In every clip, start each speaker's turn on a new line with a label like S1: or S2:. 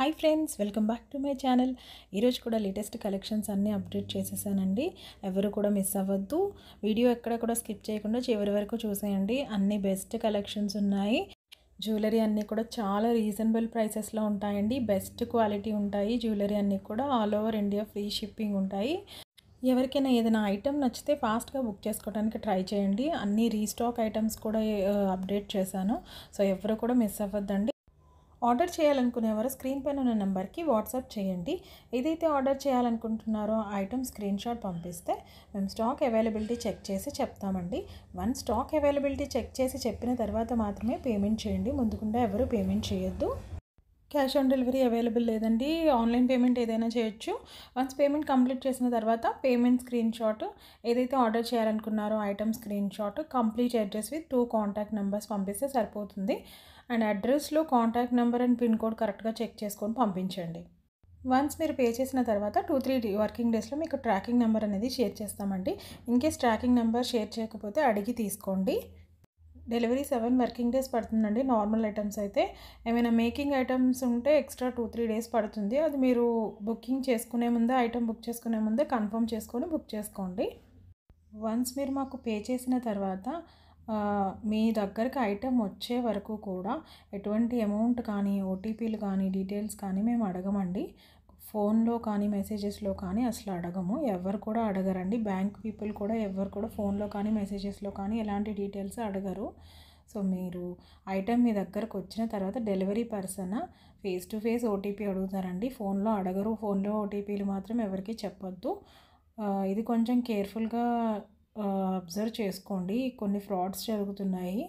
S1: hi friends welcome back to my channel ఈరోజు కూడా latest collections అన్నీ అప్డేట్ చేసేసానండి ఎవరు కూడా మిస్ అవ్వద్దు వీడియో ఎక్కడ కూడా స్కిప్ చేయకుండా చివరి వరకు చూసేయండి అన్ని బెస్ట్ కలెక్షన్స్ ఉన్నాయి జ్యువెలరీ అన్నీ కూడా చాలా రీజనబుల్ ప్రైసెస్లో ఉంటాయండి బెస్ట్ క్వాలిటీ ఉంటాయి జ్యువెలరీ అన్నీ కూడా all over India free shipping ఉంటాయి ఎవరికైనా ఏదైనా ఐటెం నచ్చితే ఫాస్ట్గా బుక్ చేసుకోవడానికి ట్రై చేయండి అన్ని రీస్టాక్ ఐటమ్స్ కూడా అప్డేట్ చేశాను సో ఎవరు కూడా మిస్ అవ్వద్దండి ఆర్డర్ చేయాలనుకునేవారు స్క్రీన్ పైన ఉన్న నెంబర్కి వాట్సాప్ చేయండి ఏదైతే ఆర్డర్ చేయాలనుకుంటున్నారో ఐటమ్ స్క్రీన్ షాట్ పంపిస్తే మేము స్టాక్ అవైలబిలిటీ చెక్ చేసి చెప్తామండి వన్ స్టాక్ అవైలబిలిటీ చెక్ చేసి చెప్పిన తర్వాత మాత్రమే పేమెంట్ చేయండి ముందుకుండా ఎవరు పేమెంట్ చేయొద్దు క్యాష్ ఆన్ డెలివరీ అవైలబుల్ లేదండి ఆన్లైన్ పేమెంట్ ఏదైనా చేయొచ్చు వన్స్ పేమెంట్ కంప్లీట్ చేసిన తర్వాత పేమెంట్ స్క్రీన్ షాట్ ఏదైతే ఆర్డర్ చేయాలనుకున్నారో item screenshot complete address with two contact numbers పంపిస్తే సరిపోతుంది అండ్ అడ్రస్లో contact number and pin code కరెక్ట్గా చెక్ చేసుకొని పంపించండి వన్స్ మీరు పే చేసిన తర్వాత టూ త్రీ వర్కింగ్ డేస్లో మీకు ట్రాకింగ్ నెంబర్ అనేది షేర్ చేస్తామండి in case tracking number share చేయకపోతే అడిగి తీసుకోండి డెలివరీ సెవెన్ వర్కింగ్ డేస్ పడుతుందండి నార్మల్ ఐటమ్స్ అయితే ఏమైనా మేకింగ్ ఐటమ్స్ ఉంటే ఎక్స్ట్రా టూ త్రీ డేస్ పడుతుంది అది మీరు బుకింగ్ చేసుకునే ముందే ఐటమ్ బుక్ చేసుకునే ముందే కన్ఫర్మ్ చేసుకొని బుక్ చేసుకోండి వన్స్ మీరు మాకు పే చేసిన తర్వాత మీ దగ్గరకు ఐటమ్ వచ్చే వరకు కూడా ఎటువంటి అమౌంట్ కానీ ఓటీపీలు కానీ డీటెయిల్స్ కానీ మేము అడగమండి ఫోన్లో కానీ మెసేజెస్లో కానీ అసలు అడగము ఎవరు కూడా అడగరండి బ్యాంక్ పీపుల్ కూడా ఎవరు కూడా ఫోన్లో కానీ మెసేజెస్లో కానీ ఎలాంటి డీటెయిల్స్ అడగరు సో మీరు ఐటెం మీ దగ్గరకు వచ్చిన తర్వాత delivery person face to face OTP అడుగుతారండి ఫోన్లో అడగరు ఫోన్లో ఓటీపీలు మాత్రం ఎవరికి చెప్పొద్దు ఇది కొంచెం కేర్ఫుల్గా అబ్జర్వ్ చేసుకోండి కొన్ని ఫ్రాడ్స్ జరుగుతున్నాయి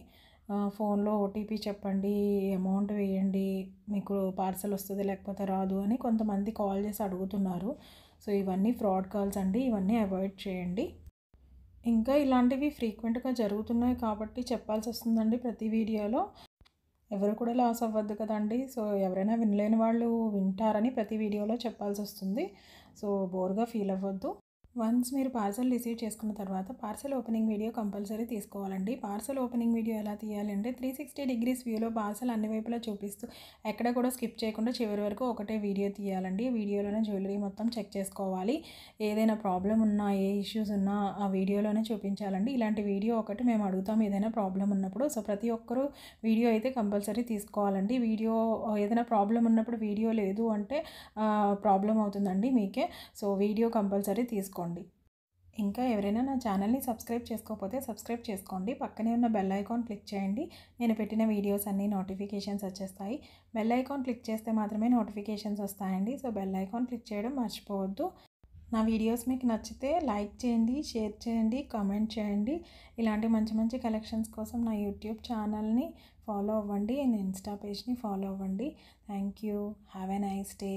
S1: ఫోన్లో ఓటీపీ చెప్పండి అమౌంట్ వేయండి మీకు పార్సల్ వస్తుంది లేకపోతే రాదు అని కొంతమంది కాల్ చేసి అడుగుతున్నారు సో ఇవన్నీ ఫ్రాడ్ కాల్స్ అండి ఇవన్నీ అవాయిడ్ చేయండి ఇంకా ఇలాంటివి ఫ్రీక్వెంట్గా జరుగుతున్నాయి కాబట్టి చెప్పాల్సి వస్తుందండి ప్రతి వీడియోలో ఎవరు కూడా లాస్ అవ్వద్దు కదండి సో ఎవరైనా వినలేని వాళ్ళు వింటారని ప్రతి వీడియోలో చెప్పాల్సి వస్తుంది సో బోర్గా ఫీల్ అవ్వద్దు వన్స్ మీరు పార్సల్ రిసీవ్ చేసుకున్న తర్వాత పార్సల్ ఓపెనింగ్ వీడియో కంపల్సరీ తీసుకోవాలండి పార్సల్ ఓపెనింగ్ వీడియో ఎలా తీయాలి అంటే త్రీ సిక్స్టీ డిగ్రీస్ వ్యూలో పార్సల్ అన్ని వైపులా చూపిస్తూ ఎక్కడ కూడా స్కిప్ చేయకుండా చివరి వరకు ఒకటే వీడియో తీయాలండి వీడియోలోనే జ్యువెలరీ మొత్తం చెక్ చేసుకోవాలి ఏదైనా ప్రాబ్లం ఉన్నా ఏ ఇష్యూస్ ఉన్నా ఆ వీడియోలోనే చూపించాలండి ఇలాంటి వీడియో ఒకటి మేము అడుగుతాం ఏదైనా ప్రాబ్లం ఉన్నప్పుడు సో ప్రతి ఒక్కరూ వీడియో అయితే కంపల్సరీ తీసుకోవాలండి వీడియో ఏదైనా ప్రాబ్లం ఉన్నప్పుడు వీడియో లేదు అంటే ప్రాబ్లం అవుతుందండి మీకే సో వీడియో కంపల్సరీ తీసుకోండి చేసుకోండి ఇంకా ఎవరైనా నా ఛానల్ని సబ్స్క్రైబ్ చేసుకోకపోతే సబ్స్క్రైబ్ చేసుకోండి పక్కనే ఉన్న బెల్ ఐకాన్ క్లిక్ చేయండి నేను పెట్టిన వీడియోస్ అన్నీ నోటిఫికేషన్స్ వచ్చేస్తాయి బెల్ ఐకాన్ క్లిక్ చేస్తే మాత్రమే నోటిఫికేషన్స్ వస్తాయండి సో బెల్ ఐకాన్ క్లిక్ చేయడం మర్చిపోవద్దు నా వీడియోస్ మీకు నచ్చితే లైక్ చేయండి షేర్ చేయండి కామెంట్ చేయండి ఇలాంటి మంచి మంచి కలెక్షన్స్ కోసం నా యూట్యూబ్ ఛానల్ని ఫాలో అవ్వండి అండ్ ఇన్స్టా పేజ్ని ఫాలో అవ్వండి thank you have a nice day